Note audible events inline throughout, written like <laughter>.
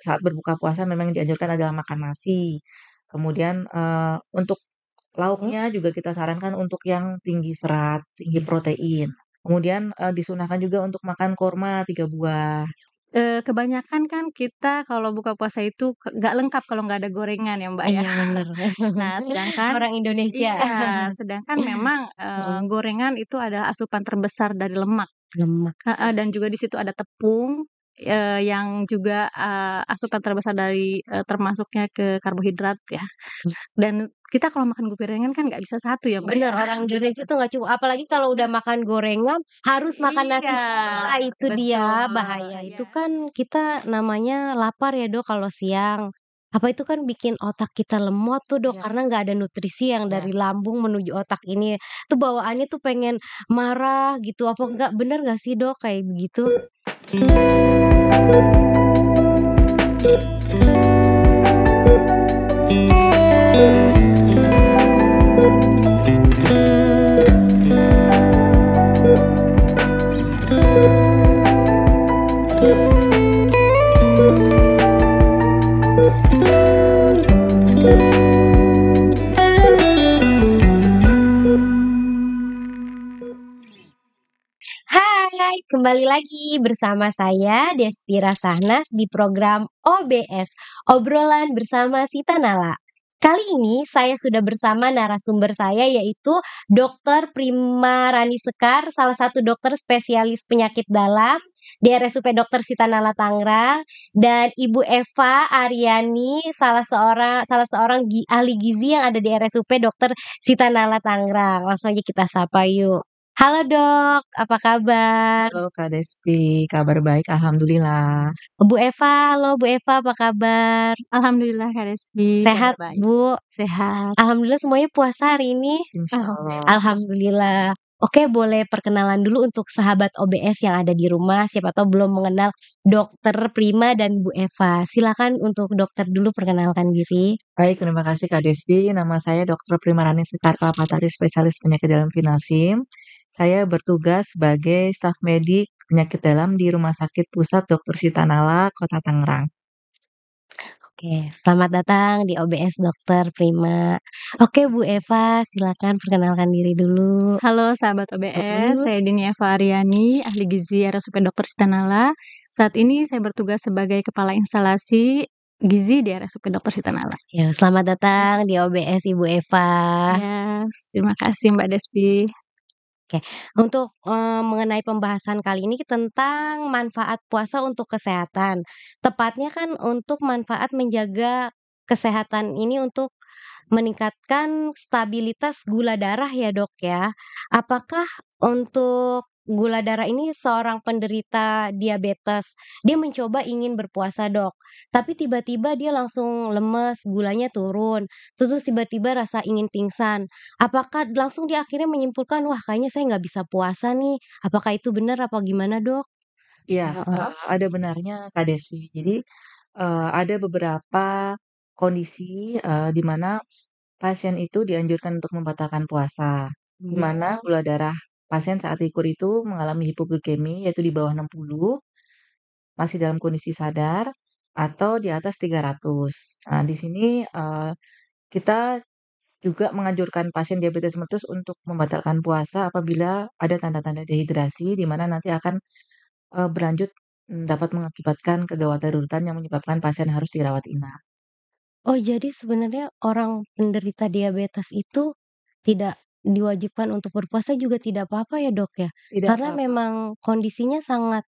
saat berbuka puasa memang dianjurkan adalah makan nasi. Kemudian uh, untuk hmm? lauknya juga kita sarankan untuk yang tinggi serat, tinggi protein. Kemudian uh, disunahkan juga untuk makan korma tiga buah. E, kebanyakan kan kita kalau buka puasa itu nggak lengkap kalau nggak ada gorengan ya mbak ya. Iya, <laughs> nah sedangkan orang Indonesia. Iya, sedangkan memang e, gorengan itu adalah asupan terbesar dari lemak lemak. E, dan juga di situ ada tepung, uh, yang juga uh, asupan terbesar dari uh, termasuknya ke karbohidrat ya. Hmm. Dan kita kalau makan gorengan kan nggak bisa satu ya, Mbak. Ya? Bener, ya? orang Indonesia itu nggak cukup. Apalagi kalau udah makan gorengan harus makan iya, nasi. Nah, itu betul, dia bahaya. Iya. Itu kan kita namanya lapar ya, Dok, kalau siang apa itu kan bikin otak kita lemot tuh dok ya. karena nggak ada nutrisi yang iya. dari lambung menuju otak ini tuh bawaannya tuh pengen marah gitu apa enggak hmm. bener gak sih dok kayak begitu Thank mm-hmm. you. Hai, kembali lagi bersama saya Despira Sahnas di program OBS, Obrolan Bersama Sita Nala. Kali ini saya sudah bersama narasumber saya yaitu Dr. Prima Rani Sekar, salah satu dokter spesialis penyakit dalam di RSUP Dr. Sita Nala Tangerang dan Ibu Eva Aryani salah seorang salah seorang ahli gizi yang ada di RSUP Dr. Sita Nala Tangerang. Langsung aja kita sapa yuk. Halo dok, apa kabar? Halo Kak Despi, kabar baik Alhamdulillah. Bu Eva, halo Bu Eva apa kabar? Alhamdulillah Kak Despi. Sehat Bu? Sehat. Alhamdulillah semuanya puasa hari ini? Insya ah, Allah. Alhamdulillah. Oke, boleh perkenalan dulu untuk sahabat OBS yang ada di rumah, siapa tahu belum mengenal Dokter Prima dan Bu Eva. Silakan untuk dokter dulu perkenalkan diri. Baik, terima kasih Kak Despi. Nama saya Dokter Prima Rani Sekarta Patari, spesialis penyakit dalam Finasim saya bertugas sebagai staf medik penyakit dalam di Rumah Sakit Pusat Dr. Sitanala Kota Tangerang. Oke, selamat datang di OBS Dokter Prima. Oke, Bu Eva, silakan perkenalkan diri dulu. Halo sahabat OBS, Halo. saya Dini Eva Ariani, ahli gizi RSUP Dr. Sitanala. Saat ini saya bertugas sebagai kepala instalasi gizi di RSUP Dr. Sitanala. Ya, selamat datang di OBS Ibu Eva. Yes, terima kasih Mbak Despi. Oke, untuk, um, mengenai pembahasan kali ini tentang manfaat puasa untuk kesehatan. Tepatnya kan untuk manfaat menjaga kesehatan ini untuk meningkatkan stabilitas gula darah ya, Dok, ya. Apakah untuk gula darah ini seorang penderita diabetes. Dia mencoba ingin berpuasa, Dok. Tapi tiba-tiba dia langsung lemes, gulanya turun. Terus tiba-tiba rasa ingin pingsan. Apakah langsung dia akhirnya menyimpulkan, wah kayaknya saya nggak bisa puasa nih. Apakah itu benar apa gimana, Dok? Iya, uh, ada benarnya Kak Deswi. Jadi uh, ada beberapa kondisi uh, di mana pasien itu dianjurkan untuk membatalkan puasa, hmm. di iya. mana gula darah Pasien saat likur itu mengalami hipoglikemi yaitu di bawah 60, masih dalam kondisi sadar, atau di atas 300. Nah, di sini uh, kita juga menganjurkan pasien diabetes mellitus untuk membatalkan puasa apabila ada tanda-tanda dehidrasi di mana nanti akan uh, berlanjut mm, dapat mengakibatkan kegawatan urutan yang menyebabkan pasien harus dirawat inap. Oh, jadi sebenarnya orang penderita diabetes itu tidak Diwajibkan untuk berpuasa juga tidak apa-apa ya, Dok, ya? Tidak Karena apa memang kondisinya sangat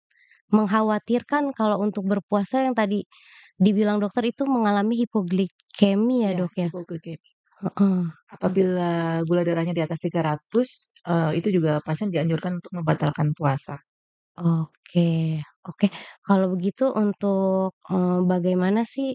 mengkhawatirkan kalau untuk berpuasa yang tadi dibilang dokter itu mengalami hipoglikemi ya, ya Dok, ya? hipoglikemi. uh-uh. Apabila gula darahnya di atas 300, uh, eh, itu juga pasien dianjurkan untuk membatalkan puasa. Oke oke. Kalau begitu untuk, um, bagaimana sih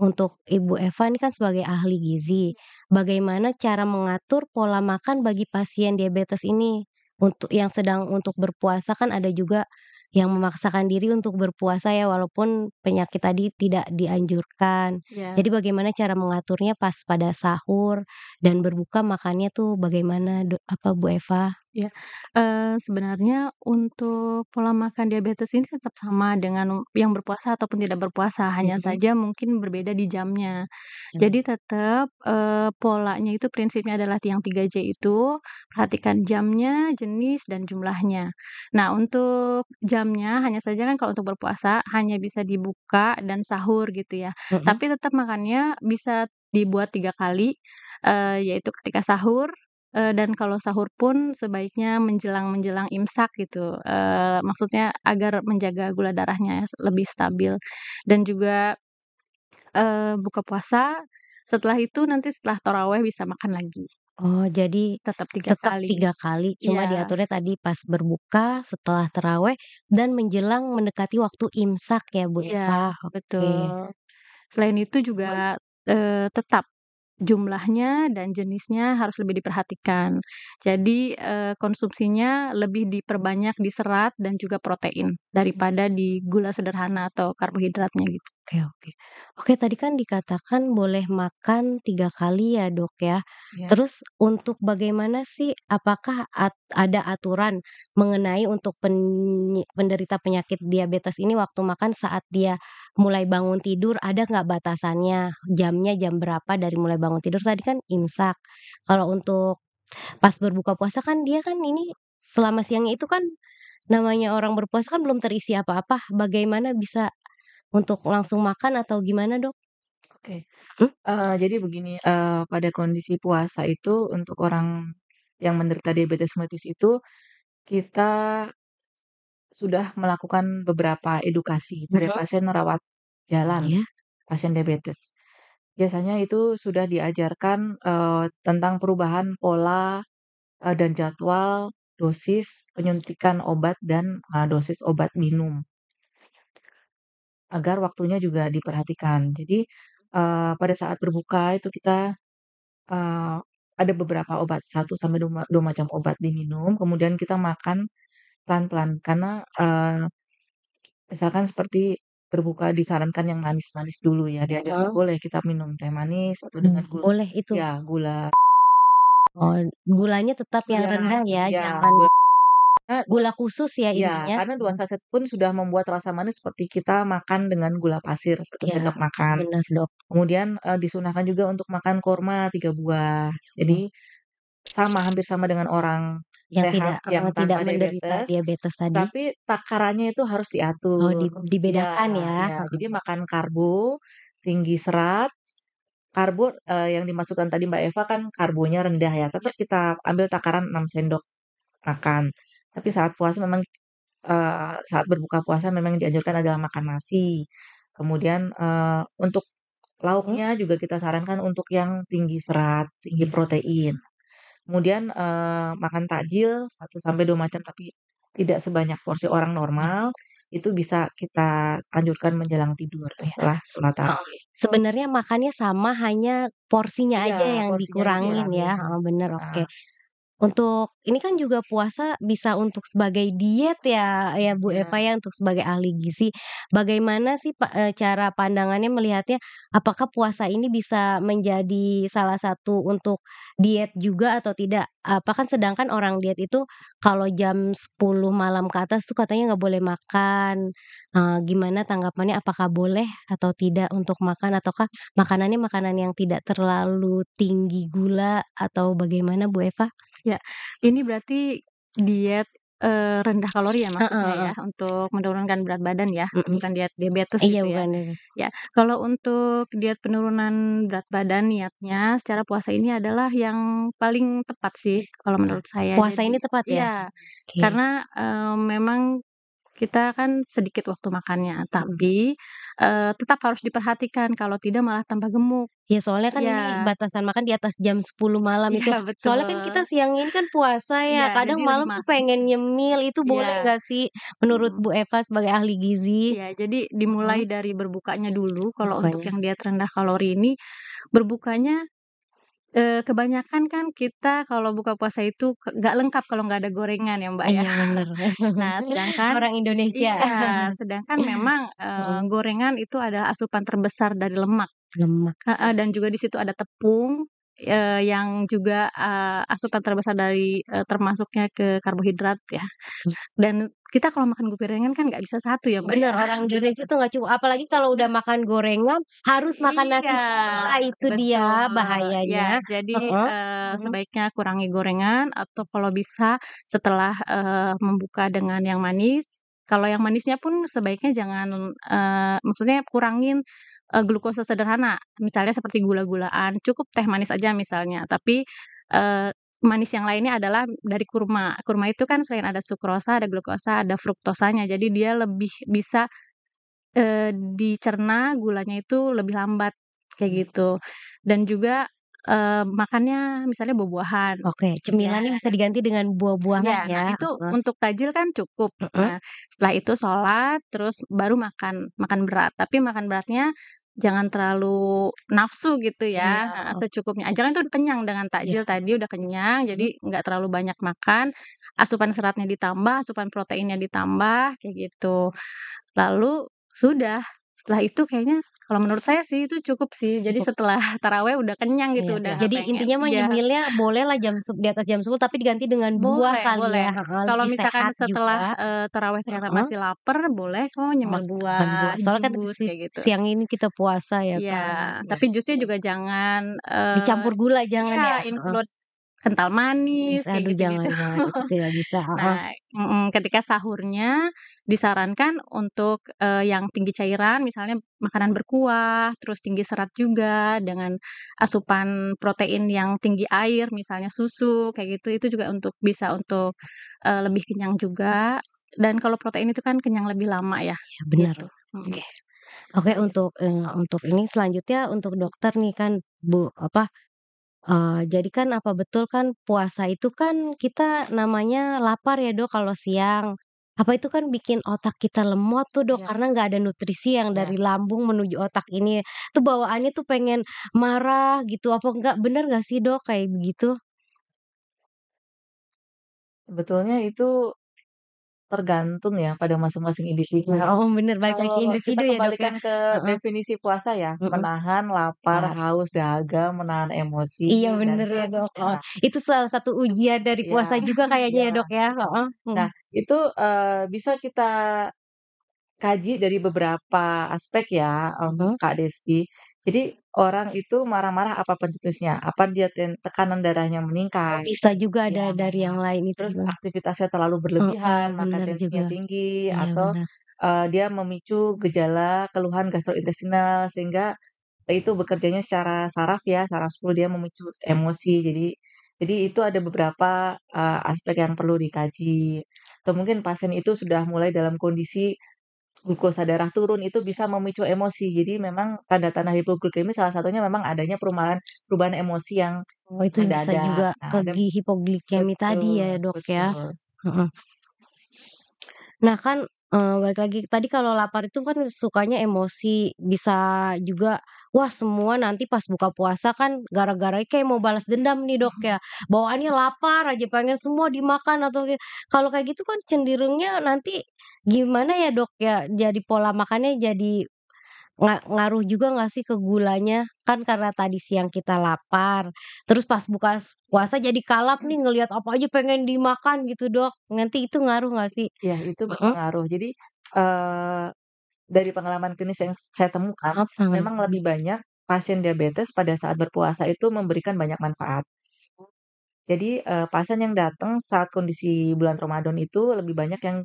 untuk Ibu Eva ini kan sebagai ahli gizi, bagaimana cara mengatur pola makan bagi pasien diabetes ini? Untuk yang sedang untuk berpuasa kan ada juga yang memaksakan diri untuk berpuasa ya walaupun penyakit tadi tidak dianjurkan. Yeah. Jadi bagaimana cara mengaturnya pas pada sahur dan berbuka makannya tuh bagaimana apa Bu Eva? Ya, e, sebenarnya untuk pola makan diabetes ini tetap sama dengan yang berpuasa ataupun tidak berpuasa, hanya -hmm. saja mungkin berbeda di jamnya. -hmm. Jadi tetap, e, polanya itu prinsipnya adalah tiang 3J itu, perhatikan jamnya, jenis, dan jumlahnya. Nah, untuk jamnya hanya saja kan kalau untuk berpuasa hanya bisa dibuka dan sahur gitu ya, -hmm. tapi tetap makannya bisa dibuat tiga kali, e, yaitu ketika sahur Eh, dan kalau sahur pun sebaiknya menjelang-menjelang imsak gitu, e, maksudnya agar menjaga gula darahnya lebih stabil dan juga, e, buka puasa, setelah itu nanti setelah toraweh bisa makan lagi. Oh, jadi Tetap tiga tetap kali. tiga kali, cuma iya. diaturnya tadi pas berbuka, setelah teraweh dan menjelang mendekati waktu imsak ya, Bu Iya, Eva? betul betul. Selain itu juga, tetap jumlahnya dan jenisnya harus lebih diperhatikan. Jadi eh, konsumsinya lebih diperbanyak di serat dan juga protein daripada di gula sederhana atau karbohidratnya gitu. Oke oke. Oke tadi kan dikatakan boleh makan tiga kali ya Dok ya. Yeah. Terus untuk bagaimana sih apakah at ada aturan mengenai untuk pen penderita penyakit diabetes ini waktu makan saat dia mulai bangun tidur ada nggak batasannya? Jamnya jam berapa dari mulai bangun tidur? Tadi kan imsak. Kalau untuk pas berbuka puasa kan dia kan ini selama siangnya itu kan namanya orang berpuasa kan belum terisi apa-apa, bagaimana bisa untuk langsung makan atau gimana dok? Oke, hmm? uh, jadi begini, uh, pada kondisi puasa itu untuk orang yang menderita diabetes mellitus itu kita sudah melakukan beberapa edukasi pada mm-hmm. pasien rawat jalan, ya, pasien diabetes. Biasanya itu sudah diajarkan uh, tentang perubahan pola uh, dan jadwal, dosis penyuntikan obat dan uh, dosis obat minum. Agar waktunya juga diperhatikan. Jadi, uh, pada saat berbuka itu kita, uh, ada beberapa obat, satu sampai dua dua macam obat diminum, kemudian kita makan pelan-pelan. Karena, uh, misalkan seperti berbuka disarankan yang manis-manis dulu ya, Dia oh. boleh kita minum teh manis atau hmm, dengan gula boleh itu? ya, gula. Oh, gulanya tetap yang ya, rendah ya, ya jangan gula gula khusus ya ini Ya, karena dua hmm. saset pun sudah membuat rasa manis seperti kita makan dengan gula pasir satu ya, sendok makan. Benar, Dok. Kemudian uh, disunahkan juga untuk makan kurma tiga buah. Jadi hmm. sama hampir sama dengan orang yang sehat, tidak yang eh, tanpa tidak menderita diabetes, diabetes tadi. Tapi takarannya itu harus diatur. Oh, di, iya, dibedakan ya. ya. ya. Jadi makan karbo tinggi serat, karbo uh, yang dimasukkan tadi Mbak Eva kan karbonya rendah ya. Tetap kita ambil takaran 6 sendok makan. Tapi saat puasa memang, uh, saat berbuka puasa memang dianjurkan adalah makan nasi. Kemudian, uh, untuk hmm? lauknya juga kita sarankan untuk yang tinggi serat, tinggi protein. Kemudian, uh, makan takjil satu sampai dua macam tapi tidak sebanyak porsi orang normal, itu bisa kita anjurkan menjelang tidur iya. setelah sholat oh, tarawih. sebenarnya makannya sama, hanya porsinya ya, aja yang porsinya dikurangin ya, ya. Oh, bener, nah, oke. Untuk ini kan juga puasa bisa untuk sebagai diet ya ya Bu iya. Eva ya untuk sebagai ahli gizi. Bagaimana sih pa, eh, cara pandangannya melihatnya apakah puasa ini bisa menjadi salah satu untuk diet juga atau tidak? apakah sedangkan orang diet itu kalau jam 10 malam ke atas tuh katanya nggak boleh makan. E, gimana tanggapannya apakah boleh atau tidak untuk makan ataukah makanannya makanan yang tidak terlalu tinggi gula atau bagaimana Bu Eva? Ya, ini berarti diet, rendah kalori ya uh maksudnya ya, untuk menurunkan berat badan ya, -uh. bukan diet diabetes Iya, gitu ya? bukan Ya, kalau untuk diet penurunan berat badan niatnya secara puasa ini adalah yang paling tepat sih kalau menurut saya. Puasa Jadi ini tepat ya? ya okay. karena, memang kita kan sedikit waktu makannya, hmm. tapi tapi, uh, tetap harus diperhatikan kalau tidak malah tambah gemuk. Ya soalnya kan iya. ini batasan makan di atas jam 10 malam iya, itu. Betul. Soalnya kan kita siangin kan puasa ya, ya kadang malam tuh pengen nyemil, itu iya. boleh gak sih menurut hmm. Bu Eva sebagai ahli gizi? Iya, jadi dimulai hmm. dari berbukanya dulu, kalau untuk ya? yang diet rendah kalori ini, berbukanya kebanyakan kan kita kalau buka puasa itu gak lengkap kalau nggak ada gorengan ya, Mbak, ya. Iya benar. <laughs> Nah, sedangkan Orang Indonesia. iya, sedangkan <laughs> memang, e, gorengan itu adalah asupan terbesar dari lemak. Lemak. e, dan juga di situ ada tepung, yang juga, asupan terbesar dari termasuknya ke karbohidrat ya. Dan kita kalau makan gorengan kan nggak bisa satu ya mbak ya? Bener, orang Indonesia itu nggak cukup apalagi kalau udah makan gorengan harus makan iya, nasi nah, itu betul. dia bahayanya ya, jadi uh -huh. uh, sebaiknya kurangi gorengan atau kalau bisa setelah uh, membuka dengan yang manis kalau yang manisnya pun sebaiknya jangan uh, maksudnya kurangin uh, glukosa sederhana misalnya seperti gula-gulaan cukup teh manis aja misalnya tapi uh, manis yang lainnya adalah dari kurma. Kurma itu kan selain ada sukrosa, ada glukosa, ada fruktosanya. Jadi dia lebih bisa e, dicerna gulanya itu lebih lambat kayak hmm. gitu. Dan juga e, makannya misalnya buah-buahan. Oke, ya. cemilannya ya. bisa diganti dengan iya, buah-buahan ya. ya. Nah, itu uh untuk tajil kan cukup. Uh -huh. Nah, setelah itu sholat, terus baru makan makan berat. Tapi makan beratnya jangan terlalu nafsu gitu ya, iya, secukupnya aja kan itu udah kenyang dengan iya. takjil yeah. tadi udah kenyang jadi hmm. nggak terlalu banyak makan asupan seratnya ditambah asupan proteinnya ditambah kayak gitu lalu sudah setelah itu kayaknya kalau menurut saya sih itu cukup sih jadi setelah <laughs> taraweh udah kenyang gitu iya, udah iya. jadi intinya mah nyemilnya ya. boleh lah jam di atas jam 10 tapi diganti dengan buah boleh, boleh. ya kalau misalkan setelah uh, taraweh ternyata uh-huh. masih lapar boleh kok oh, nyemil buah, buah. soalnya kan jus, kan kayak gitu. siang ini kita puasa ya, ya kan tapi jusnya juga jangan uh, dicampur gula iya, jangan ya, ya. include kental manis kayak aduh, gitu, jangan, gitu. jangan itu tidak bisa <laughs> nah ketika sahurnya disarankan untuk uh, yang tinggi cairan misalnya makanan berkuah, terus tinggi serat juga dengan asupan protein yang tinggi air misalnya susu kayak gitu itu juga untuk bisa untuk uh, lebih kenyang juga. Dan kalau protein itu kan kenyang lebih lama ya. ya benar. Gitu. Mm. Oke. Okay. Oke okay, untuk uh, untuk ini selanjutnya untuk dokter nih kan Bu apa Uh, jadi kan apa betul kan puasa itu kan kita namanya lapar ya dok kalau siang. Apa itu kan bikin otak kita lemot tuh Dok, iya. karena nggak ada nutrisi yang iya. dari lambung menuju otak ini. Tuh bawaannya tuh pengen marah gitu, apa enggak bener nggak sih Dok kayak begitu? Sebetulnya itu tergantung ya pada masing-masing individu. Iya, oh benar, baik lagi individu kita ya dok. Ya? ke uh huh definisi puasa ya, menahan lapar, uh iya. huh haus, dahaga, menahan emosi. Iya benar ya dok. Oh, itu salah satu ujian dari iya. puasa yeah. juga <laughs> kayaknya yeah. ya dok ya. Uh huh hmm. Nah itu uh, bisa kita kaji dari beberapa aspek ya, uh -huh. Kak Despi. Jadi orang itu marah-marah apa pencetusnya, apa dia tekanan darahnya meningkat. Bisa juga ada ya. dari yang lain itu. Terus juga. aktivitasnya terlalu berlebihan, oh, maka tensinya juga. tinggi ya, atau Uh, dia memicu gejala keluhan gastrointestinal sehingga itu bekerjanya secara saraf ya, saraf 10 dia memicu emosi. Jadi jadi itu ada beberapa uh, aspek yang perlu dikaji. Atau mungkin pasien itu sudah mulai dalam kondisi glukosa darah turun itu bisa memicu emosi. Jadi memang tanda-tanda hipoglikemi salah satunya memang adanya perubahan perubahan emosi yang oh, itu ada bisa juga nah, hipoglikemi tadi ya, Dok betul. ya. ya. Nah, kan Uh, balik lagi, tadi kalau lapar itu kan sukanya emosi, bisa juga, wah semua nanti pas buka puasa kan gara-gara kayak mau balas dendam nih Dok ya, bawaannya lapar aja pengen semua dimakan atau kalau kayak gitu kan cenderungnya nanti gimana ya Dok ya, jadi pola makannya jadi Ng ngaruh juga gak sih ke gulanya? Kan karena tadi siang kita lapar, terus pas buka puasa jadi kalap nih ngelihat apa aja pengen dimakan gitu dok. Nanti itu ngaruh gak sih? Ya itu berpengaruh. Jadi uh, dari pengalaman klinis yang saya temukan, apa? memang lebih banyak pasien diabetes pada saat berpuasa itu memberikan banyak manfaat. Jadi eh, pasien yang datang saat kondisi bulan Ramadan itu lebih banyak yang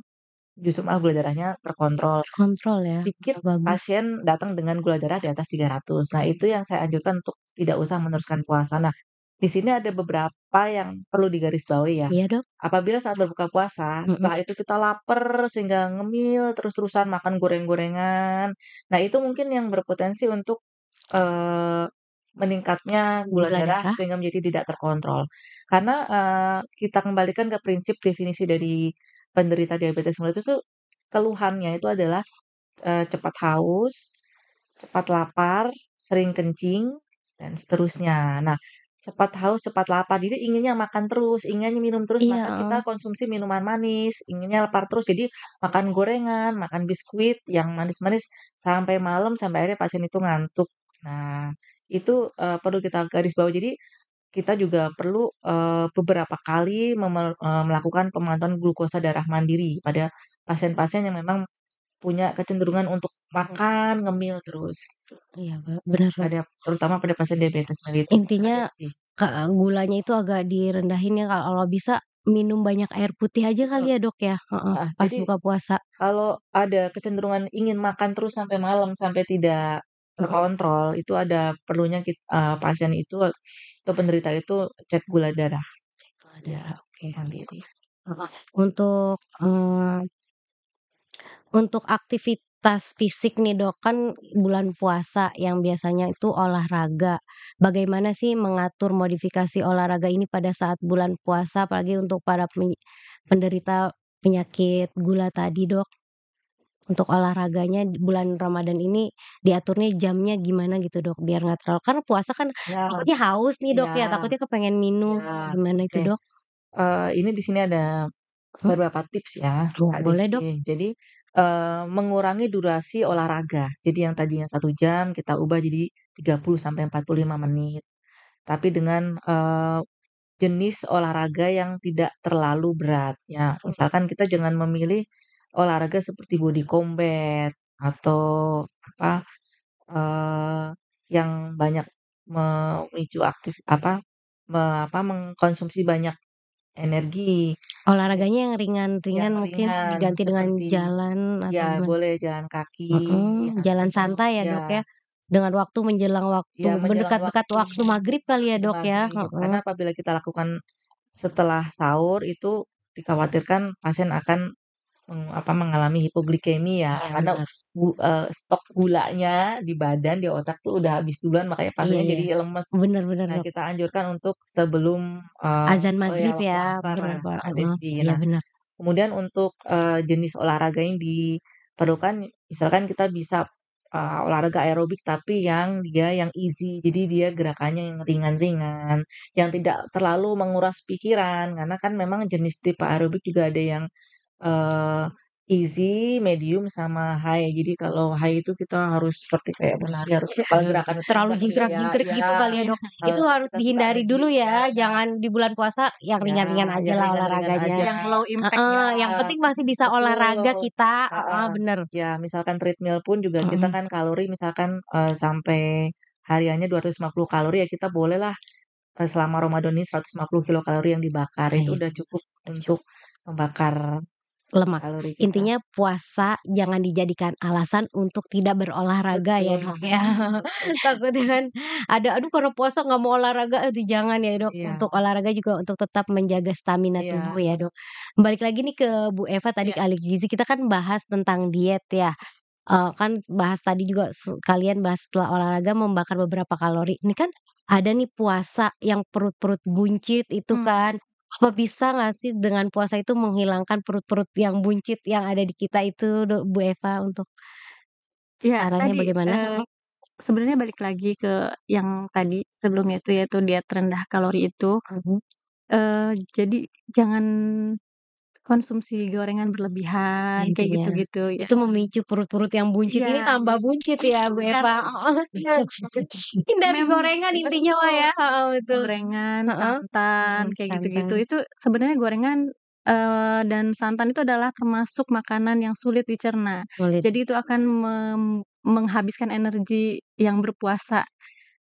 justru malah gula darahnya terkontrol. Terkontrol ya. Sedikit Bagus. pasien datang dengan gula darah di atas 300. Nah, itu yang saya anjurkan untuk tidak usah meneruskan puasa. Nah, di sini ada beberapa yang perlu digarisbawahi ya. Iya, Dok. Apabila saat berbuka puasa, mm -hmm. setelah itu kita lapar sehingga ngemil terus-terusan makan goreng-gorengan. Nah, itu mungkin yang berpotensi untuk eh, meningkatnya gula, gula darah, darah sehingga menjadi tidak terkontrol. Karena uh, kita kembalikan ke prinsip definisi dari penderita diabetes mellitus itu keluhannya itu adalah e, cepat haus, cepat lapar, sering kencing, dan seterusnya. Nah, cepat haus, cepat lapar. Jadi inginnya makan terus, inginnya minum terus, iya. maka kita konsumsi minuman manis, inginnya lapar terus. Jadi makan gorengan, makan biskuit yang manis-manis sampai malam sampai akhirnya pasien itu ngantuk. Nah, itu uh, perlu kita garis bawah. Jadi kita juga perlu uh, beberapa kali uh, melakukan pemantauan glukosa darah mandiri pada pasien-pasien yang memang punya kecenderungan untuk makan ngemil terus. Iya benar. Pada terutama pada pasien diabetes mellitus. Intinya gulanya itu agak direndahin ya kalau bisa minum banyak air putih aja kali ya dok ya pas jadi, buka puasa. Kalau ada kecenderungan ingin makan terus sampai malam sampai tidak terkontrol itu ada perlunya kita, uh, eh, pasien itu atau penderita itu cek gula darah. Cek gula ya, darah, oke. Okay. Untuk um, untuk aktivitas fisik nih dok kan bulan puasa yang biasanya itu olahraga. Bagaimana sih mengatur modifikasi olahraga ini pada saat bulan puasa apalagi untuk para penderita penyakit gula tadi dok? Untuk olahraganya bulan Ramadan ini diaturnya jamnya gimana gitu, Dok? Biar nggak terlalu karena puasa kan Ya. takutnya haus nih, Dok, ya, ya, takutnya kepengen minum, ya. gimana itu okay. Dok? Uh, ini di sini ada Mhm. beberapa tips ya, boleh, Dok. Jadi, uh, mengurangi durasi olahraga. Jadi yang tadinya satu jam kita ubah jadi 30 sampai 45 menit. Tapi dengan, uh, jenis olahraga yang tidak terlalu berat, ya. Misalkan kita jangan memilih olahraga seperti body combat atau apa eh, yang banyak memicu aktif apa me, apa mengkonsumsi banyak energi. Olahraganya yang ringan-ringan yang mungkin ringan, diganti dengan jalan atau ya boleh jalan kaki, uh -huh. Ya, jalan gitu, santai ya, ya dok ya. Dengan waktu menjelang waktu ya, mendekat-dekat waktu, waktu maghrib kali ya dok ya. Karena apabila kita lakukan setelah sahur itu dikhawatirkan pasien akan apa mengalami hipoglikemia ya, iya, karena bu, uh, eh, stok gulanya di badan di otak tuh udah habis duluan makanya iya, pasnya iya, jadi iya. lemes. Benar-benar. Nah, kita anjurkan untuk sebelum uh, azan maghrib oh ya, ya Iya nah, benar. Kemudian untuk uh, jenis olahraga yang diperlukan misalkan kita bisa uh, olahraga aerobik tapi yang dia yang easy jadi dia gerakannya yang ringan-ringan yang tidak terlalu menguras pikiran karena kan memang jenis tipe aerobik juga ada yang eee, eh, easy, medium, sama high. Jadi kalau high itu kita harus seperti kayak menari, harus paling gerakan <laughs> Terlalu kaki jingkrak-jingkrik ya, gitu ya, kali ya, Dok. Itu harus dihindari dulu ya, jangan di bulan puasa yang ringan ya, ringan-ringan aja lah olahraganya. aja. Yang low impact ya. Eh, yang penting masih bisa uh, olahraga kita, uh, uh, bener. Ya, misalkan treadmill pun juga kita kan kalori misalkan, uh, sampai hariannya 250 kalori ya kita boleh lah selama Ramadan ini 150 kilokalori yang dibakar, itu iya. udah cukup untuk membakar lemak. Intinya puasa jangan dijadikan alasan untuk tidak berolahraga ya, Betul. ya dok ya. <laughs> takut kan ada aduh karena puasa nggak mau olahraga itu eh, jangan ya dok. Yeah. Untuk olahraga juga untuk tetap menjaga stamina yeah. tubuh ya dok. Balik lagi nih ke Bu Eva tadi yeah. gizi kita kan bahas tentang diet ya. Uh, kan bahas tadi juga kalian bahas setelah olahraga membakar beberapa kalori. Ini kan ada nih puasa yang perut-perut buncit itu hmm. kan apa bisa nggak sih dengan puasa itu menghilangkan perut-perut yang buncit yang ada di kita itu Bu Eva untuk ya, caranya tadi, bagaimana? Uh, sebenarnya balik lagi ke yang tadi sebelumnya itu, yaitu diet rendah kalori itu. -huh. Mhm. uh, jadi jangan konsumsi gorengan berlebihan kayak iya. gitu-gitu ya. Itu memicu perut-perut yang buncit. Ya. Ini tambah buncit ya Bu Eva. Ya, oh. <laughs> Memang gorengan intinya wah ya. Oh, Gorengan, santan hmm, kayak gitu-gitu. Itu sebenarnya gorengan Uh, dan santan itu adalah termasuk makanan yang sulit dicerna. Sulit. Jadi itu akan menghabiskan energi yang berpuasa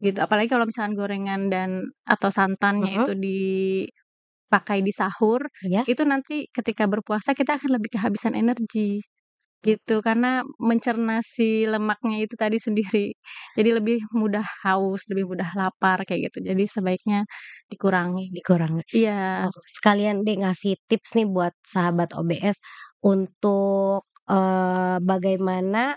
gitu apalagi kalau misalkan gorengan dan atau santannya uh -huh. itu di pakai di sahur ya. itu nanti ketika berpuasa kita akan lebih kehabisan energi gitu karena mencerna si lemaknya itu tadi sendiri <laughs> jadi lebih mudah haus lebih mudah lapar kayak gitu jadi sebaiknya dikurangi dikurangi iya oh, sekalian deh ngasih tips nih buat sahabat OBS untuk uh, bagaimana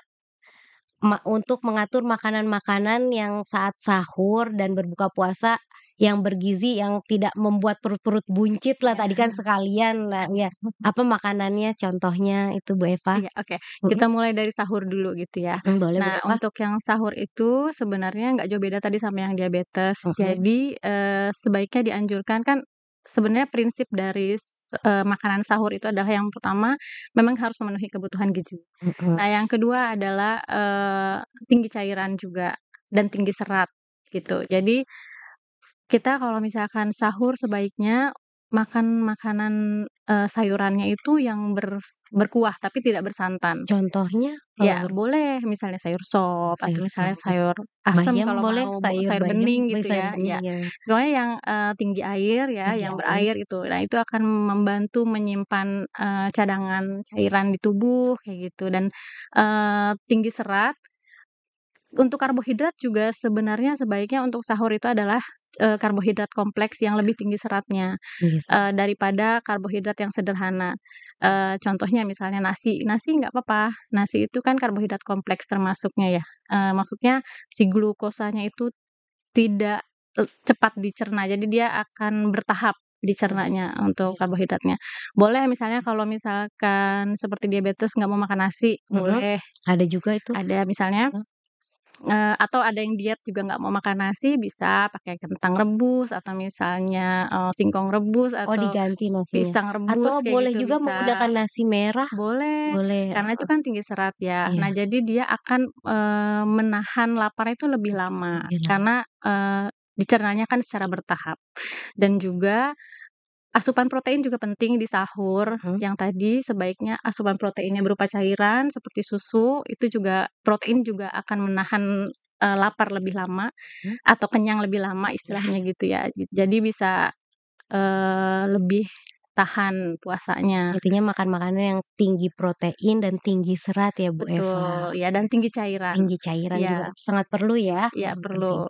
ma untuk mengatur makanan-makanan yang saat sahur dan berbuka puasa yang bergizi yang tidak membuat perut-perut buncit lah iya. tadi kan sekalian lah ya <laughs> apa makanannya contohnya itu Bu Eva iya, oke okay. kita mulai dari sahur dulu gitu ya hmm, boleh, nah untuk yang sahur itu sebenarnya nggak jauh beda tadi sama yang diabetes Hmm. jadi eh, sebaiknya dianjurkan kan sebenarnya prinsip dari eh, makanan sahur itu adalah yang pertama memang harus memenuhi kebutuhan gizi. Nah, yang kedua adalah eh, tinggi cairan juga dan tinggi serat gitu. Jadi kita kalau misalkan sahur sebaiknya makan makanan, uh, sayurannya itu yang ber, berkuah tapi tidak bersantan. Contohnya Ya, ber boleh misalnya sayur sop atau misalnya sop. Ya. sayur asam kalau boleh, mau, sayur sayur bening gitu ya, sayur ya, bening ya. Pokoknya yang, uh, tinggi air ya, Tinggi yang berair itu. Nah, itu akan membantu menyimpan, uh, cadangan cairan di tubuh kayak gitu dan, uh, tinggi serat. Untuk karbohidrat juga sebenarnya sebaiknya untuk sahur itu adalah uh, karbohidrat kompleks yang lebih tinggi seratnya yes. Iya uh, eh, daripada karbohidrat yang sederhana. Uh, contohnya misalnya nasi, nasi nggak apa-apa. Nasi itu kan karbohidrat kompleks termasuknya ya. Uh, maksudnya si glukosanya itu tidak e, cepat dicerna, jadi dia akan bertahap dicernanya untuk iya. karbohidratnya. Boleh misalnya kalau misalkan seperti diabetes nggak mau makan nasi, boleh. Ada juga itu. Ada misalnya Uh, atau ada yang diet juga nggak mau makan nasi bisa pakai kentang rebus atau misalnya uh, singkong rebus oh, atau oh, diganti nasi ya? pisang rebus atau boleh gitu juga menggunakan nasi merah boleh boleh karena itu kan tinggi serat ya iya. nah jadi dia akan uh, menahan lapar itu lebih lama Gila. karena uh, dicernanya kan secara bertahap dan juga Asupan protein juga penting di sahur. Hmm? Yang tadi sebaiknya asupan proteinnya berupa cairan seperti susu, itu juga protein juga akan menahan, uh, lapar lebih lama hmm? atau kenyang lebih lama istilahnya gitu ya. Jadi bisa, uh, lebih tahan puasanya. artinya makan makanan yang tinggi protein dan tinggi serat ya, Bu Eva. Betul, ya dan tinggi cairan. Tinggi cairan iya. juga sangat perlu ya, ya perlu,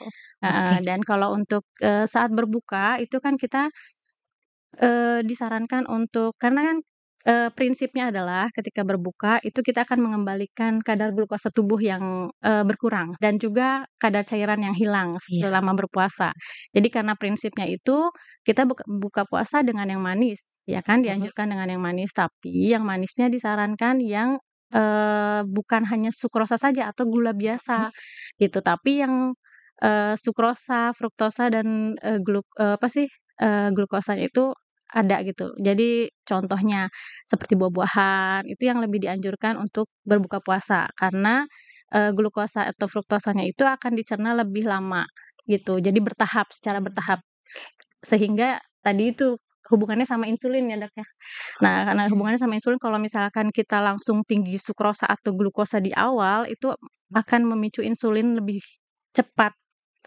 dan kalau untuk, eh, saat berbuka itu kan kita Eh, disarankan untuk karena kan, eh, prinsipnya adalah ketika berbuka itu kita akan mengembalikan kadar glukosa tubuh yang, eh, berkurang dan juga kadar cairan yang hilang selama iya. selama berpuasa. Jadi karena prinsipnya itu kita buka buka puasa dengan yang manis, ya kan, dianjurkan dengan yang manis, tapi yang manisnya disarankan yang, bukan hanya sukrosa saja atau gula biasa gitu, tapi yang, uh, sukrosa, fruktosa dan, uh, gluk uh, apa sih, uh, glukosanya itu ada gitu. Jadi contohnya seperti buah-buahan itu yang lebih dianjurkan untuk berbuka puasa karena e, glukosa atau fruktosanya itu akan dicerna lebih lama gitu. Jadi bertahap secara bertahap sehingga tadi itu hubungannya sama insulin ya dok ya. Nah karena hubungannya sama insulin kalau misalkan kita langsung tinggi sukrosa atau glukosa di awal itu akan memicu insulin lebih cepat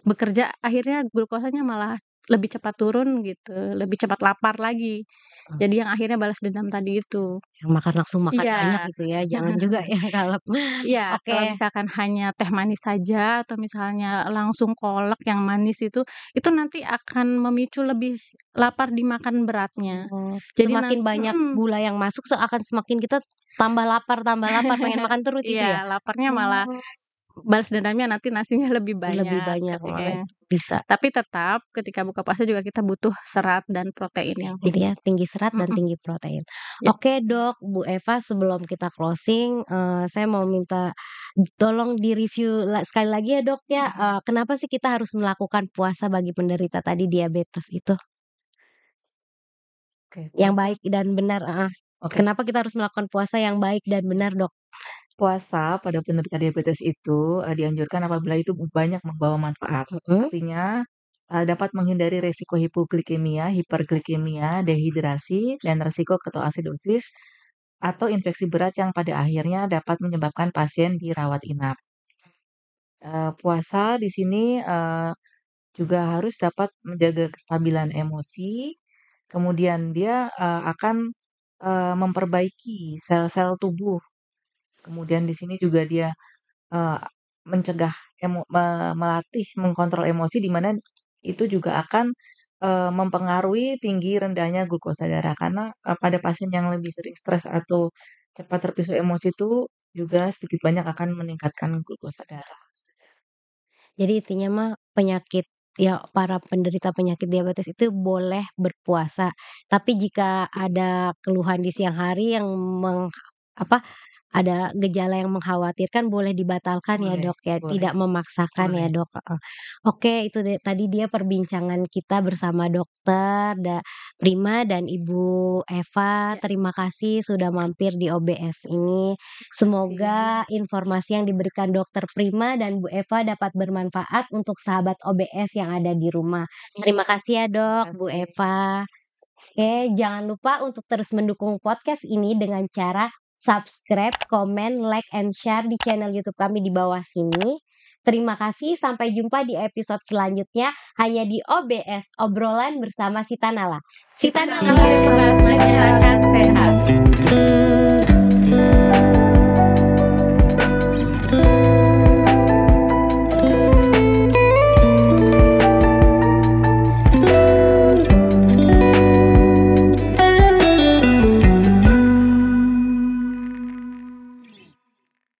bekerja akhirnya glukosanya malah lebih cepat turun gitu, lebih cepat lapar lagi. Hmm. Jadi yang akhirnya balas dendam tadi itu. Yang makan langsung makan ya. banyak gitu ya, jangan <laughs> juga ya kalau. Iya, <laughs> okay. kalau misalkan hanya teh manis saja atau misalnya langsung kolak yang manis itu, itu nanti akan memicu lebih lapar dimakan beratnya. Hmm. Jadi semakin nanti, banyak hmm. gula yang masuk, akan semakin kita tambah lapar, tambah lapar, pengen makan terus iya, itu ya. Iya, laparnya malah oh balas dendamnya nanti nasinya <laughs> lebih banyak. Lebih banyak ketika, gitu ya. bisa. Tapi tetap ketika buka puasa juga kita butuh serat dan protein yang tinggi. ya tinggi serat mm -hmm. dan tinggi protein. Yep. Iya. Oke dok, Bu Eva sebelum kita closing, uh, saya mau minta tolong di review sekali lagi ya dok ya, uh, kenapa sih kita harus melakukan puasa bagi penderita tadi diabetes itu? Okay, yang baik dan benar. Uh, okay. Kenapa kita harus melakukan puasa yang baik dan benar dok? Puasa pada penderita diabetes itu, uh, dianjurkan apabila itu banyak membawa manfaat. Artinya, uh, dapat menghindari resiko hipoglikemia, hiperglikemia, dehidrasi, dan resiko ketoasidosis atau infeksi berat yang pada akhirnya dapat menyebabkan pasien dirawat inap. Uh, puasa di sini, uh, juga harus dapat menjaga kestabilan emosi, kemudian dia, uh, akan, uh, memperbaiki sel-sel tubuh Kemudian di sini juga dia uh, mencegah emo, me, melatih mengkontrol emosi di mana itu juga akan uh, mempengaruhi tinggi rendahnya glukosa darah karena uh, pada pasien yang lebih sering stres atau cepat terpisu emosi itu juga sedikit banyak akan meningkatkan glukosa darah. Jadi intinya mah penyakit ya para penderita penyakit diabetes itu boleh berpuasa. Tapi jika ada keluhan di siang hari yang meng, apa ada gejala yang mengkhawatirkan boleh dibatalkan ya, Dok, ya. boleh. Tidak memaksakan ya, Dok, Oke, itu de tadi dia perbincangan kita bersama dokter da Prima dan Ibu Eva. Ya. Terima kasih sudah mampir di OBS ini. Semoga informasi yang diberikan dokter Prima dan Bu Eva dapat bermanfaat untuk sahabat OBS yang ada di rumah. Terima kasih ya, Dok, Bu Eva. Oke, jangan lupa untuk terus mendukung podcast ini dengan cara subscribe, komen, like, and share di channel YouTube kami di bawah sini. Terima kasih, sampai jumpa di episode selanjutnya hanya di OBS, obrolan bersama Sita Nala. Sita Nala, masyarakat sehat.